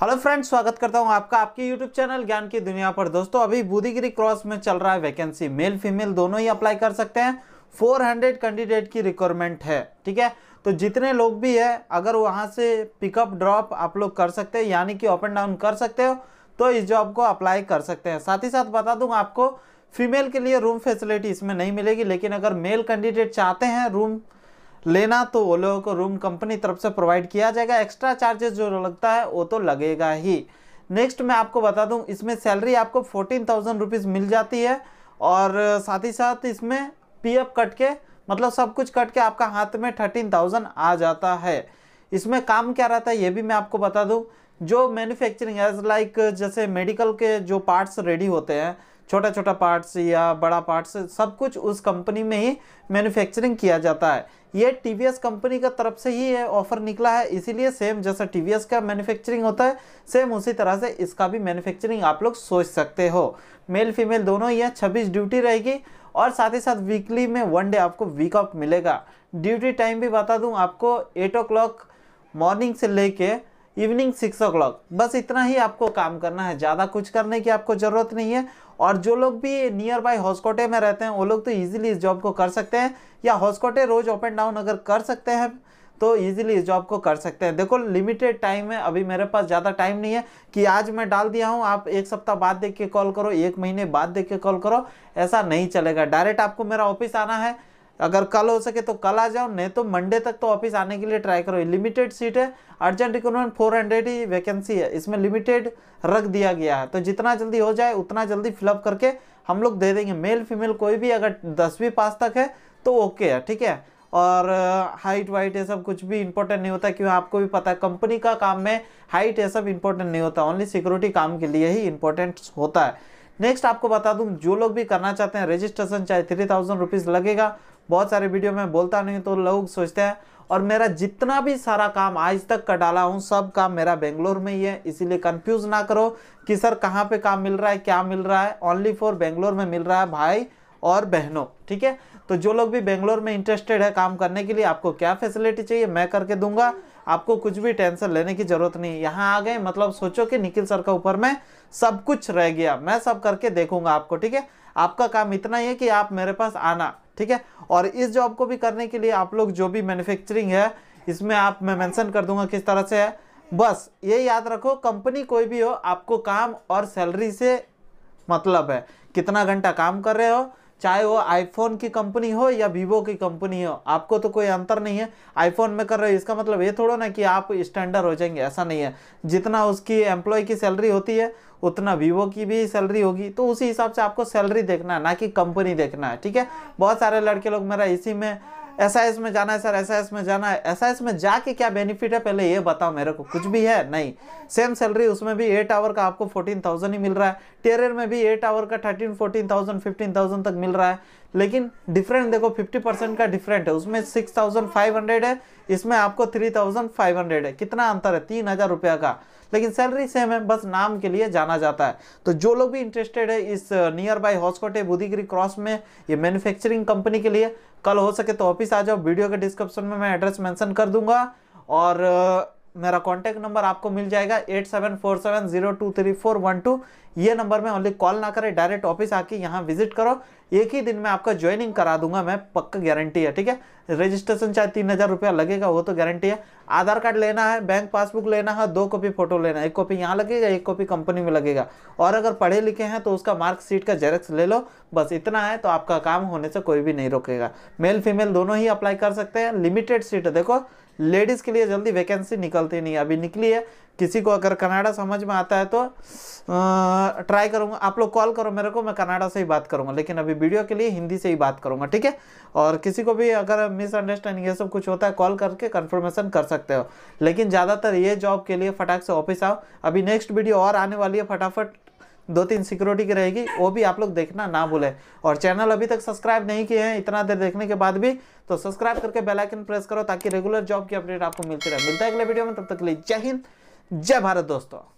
hello friends स्वागत करता हूं आपका आपके यूट्यूब चैनल ज्ञान की दुनिया पर दोस्तों अभी बुदीगिरी क्रॉस में चल रहा है वैकेंसी मेल फीमेल दोनों ही अप्लाई कर सकते हैं 400 कैंडिडेट की रिक्वायरमेंट है ठीक है तो जितने लोग भी है अगर वहां से पिकअप ड्रॉप आप लोग कर सकते हैं यानी कि अप एंड डाउन कर सकते हो तो इस जॉब को अप्लाई कर सकते हैं साथ ही साथ बता दूंगा आपको फीमेल के लिए रूम फैसिलिटी इसमें नहीं मिलेगी लेकिन अगर मेल कैंडिडेट चाहते हैं रूम लेना तो वो लोगों को रूम कंपनी तरफ से प्रोवाइड किया जाएगा एक्स्ट्रा चार्जेस जो लगता है वो तो लगेगा ही नेक्स्ट मैं आपको बता दूं इसमें सैलरी आपको फोर्टीन थाउजेंड रुपीज़ मिल जाती है और साथ ही साथ इसमें पीएफ कट के मतलब सब कुछ कट के आपका हाथ में थर्टीन थाउजेंड आ जाता है इसमें काम क्या रहता है ये भी मैं आपको बता दूँ जो मैन्युफैक्चरिंग एज लाइक जैसे मेडिकल के जो पार्ट्स रेडी होते हैं छोटा छोटा पार्ट्स या बड़ा पार्ट्स सब कुछ उस कंपनी में ही मैन्युफैक्चरिंग किया जाता है ये टी कंपनी का तरफ से ही ऑफर निकला है इसीलिए सेम जैसा टी का मैन्युफैक्चरिंग होता है सेम उसी तरह से इसका भी मैन्युफैक्चरिंग आप लोग सोच सकते हो मेल फीमेल दोनों ही है छब्बीस ड्यूटी रहेगी और साथ ही साथ वीकली में वन डे आपको वीक ऑफ मिलेगा ड्यूटी टाइम भी बता दूँ आपको एट मॉर्निंग से लेके इवनिंग सिक्स ओ क्लॉक बस इतना ही आपको काम करना है ज़्यादा कुछ करने की आपको ज़रूरत नहीं है और जो लोग भी नियर बाई हॉस्कोटे में रहते हैं वो लोग तो ईजिली इस जॉब को कर सकते हैं या हॉस्कोटे रोज़ ओपन डाउन अगर कर सकते हैं तो ईजिली इस जॉब को कर सकते हैं देखो लिमिटेड टाइम है अभी मेरे पास ज़्यादा टाइम नहीं है कि आज मैं डाल दिया हूँ आप एक सप्ताह बाद देख के कॉल करो एक महीने बाद देख के कॉल करो ऐसा नहीं चलेगा डायरेक्ट आपको मेरा ऑफिस आना है अगर कल हो सके तो कल आ जाओ नहीं तो मंडे तक तो ऑफिस आने के लिए ट्राई करो लिमिटेड सीट है अर्जेंट रिक्रूटमेंट हंड्रेड ही वैकेंसी है इसमें लिमिटेड रख दिया गया है तो जितना जल्दी हो जाए उतना जल्दी फिलअप करके हम लोग दे देंगे मेल फीमेल कोई भी अगर दसवीं पास तक है तो ओके है ठीक है और हाइट uh, वाइट ये सब कुछ भी इंपॉर्टेंट नहीं होता क्योंकि आपको भी पता है कंपनी का काम में हाइट ये सब इंपॉर्टेंट नहीं होता ओनली सिक्योरिटी काम के लिए ही इंपॉर्टेंट होता है नेक्स्ट आपको बता दूं जो लोग भी करना चाहते हैं रजिस्ट्रेशन चाहे थ्री थाउजेंड रुपीज़ लगेगा बहुत सारे वीडियो में बोलता नहीं तो लोग सोचते हैं और मेरा जितना भी सारा काम आज तक का डाला हूँ सब काम मेरा बेंगलोर में ही है इसीलिए कंफ्यूज ना करो कि सर कहाँ पे काम मिल रहा है क्या मिल रहा है ओनली फॉर बेंगलोर में मिल रहा है भाई और बहनों ठीक है तो जो लोग भी बेंगलोर में इंटरेस्टेड है काम करने के लिए आपको क्या फैसिलिटी चाहिए मैं करके दूंगा आपको कुछ भी टेंशन लेने की जरूरत नहीं यहाँ आ गए मतलब सोचो कि निखिल सर का ऊपर में सब कुछ रह गया मैं सब करके देखूंगा आपको ठीक है आपका काम इतना ही है कि आप मेरे पास आना ठीक है और इस जॉब को भी करने के लिए आप लोग जो भी मैन्युफैक्चरिंग है इसमें आप मैं मेंशन कर दूंगा किस तरह से है बस ये याद रखो कंपनी कोई भी हो आपको काम और सैलरी से मतलब है कितना घंटा काम कर रहे हो चाहे वो आईफोन की कंपनी हो या वीवो की कंपनी हो आपको तो कोई अंतर नहीं है आईफोन में कर रहे हो इसका मतलब ये थोड़ा ना कि आप स्टैंडर्ड हो जाएंगे ऐसा नहीं है जितना उसकी एम्प्लॉय की सैलरी होती है उतना वीवो की भी सैलरी होगी तो उसी हिसाब से आपको सैलरी देखना है ना कि कंपनी देखना है ठीक है बहुत सारे लड़के लोग मेरा इसी में एस में जाना है सर एस में जाना है एस में जाके क्या बेनिफिट है पहले ये बताओ मेरे को कुछ भी है नहीं सेम सैलरी उसमें भी एट आवर का आपको फोर्टीन थाउजेंड ही मिल रहा है टेरियर में भी एट आवर का thirteen fourteen thousand fifteen thousand तक मिल रहा है लेकिन डिफरेंट देखो फिफ्टी परसेंट का डिफरेंट है उसमें सिक्स थाउजेंड फाइव हंड्रेड है इसमें आपको थ्री थाउजेंड फाइव हंड्रेड है कितना अंतर है तीन हज़ार रुपया का लेकिन सैलरी सेम है बस नाम के लिए जाना जाता है तो जो लोग भी इंटरेस्टेड है इस nearby Hoskote Budhigiri cross में ये मैन्युफैक्चरिंग कंपनी के लिए कल हो सके तो ऑफिस आ जाओ वीडियो के डिस्क्रिप्शन में मैं एड्रेस मेंशन कर दूंगा और मेरा कॉन्टैक्ट नंबर आपको मिल जाएगा eight seven four seven zero two three four one two ये नंबर में ओनली कॉल ना करें डायरेक्ट ऑफिस आके यहाँ विजिट करो एक ही दिन में आपका ज्वाइनिंग करा दूंगा मैं पक्का गारंटी है ठीक है रजिस्ट्रेशन चाहे तीन हज़ार रुपया लगेगा वो तो गारंटी है आधार कार्ड लेना है बैंक पासबुक लेना है दो कॉपी फोटो लेना है एक कॉपी यहाँ लगेगा एक कॉपी कंपनी में लगेगा और अगर पढ़े लिखे हैं तो उसका मार्कशीट का जेरेक्स ले लो बस इतना है तो आपका काम होने से कोई भी नहीं रोकेगा मेल फीमेल दोनों ही अप्लाई कर सकते हैं लिमिटेड सीट देखो लेडीज़ के लिए जल्दी वैकेंसी निकलती नहीं अभी निकली है किसी को अगर कनाडा समझ में आता है तो ट्राई करूँगा आप लोग कॉल करो मेरे को मैं कनाडा से ही बात करूँगा लेकिन अभी वीडियो के लिए हिंदी से ही बात करूँगा ठीक है और किसी को भी अगर मिसअंडरस्टैंडिंग ये सब कुछ होता है कॉल करके कन्फर्मेशन कर सकते हो लेकिन ज़्यादातर ये जॉब के लिए फटाक से ऑफिस आओ अभी नेक्स्ट वीडियो और आने वाली है फटाफट दो तीन सिक्योरिटी की रहेगी वो भी आप लोग देखना ना भूलें और चैनल अभी तक सब्सक्राइब नहीं किए हैं इतना देर देखने के बाद भी तो सब्सक्राइब करके बेल आइकन प्रेस करो ताकि रेगुलर जॉब की अपडेट आपको मिलती रहे मिलता है अगले वीडियो में तब तक के लिए जय हिंद जय भारत दोस्तों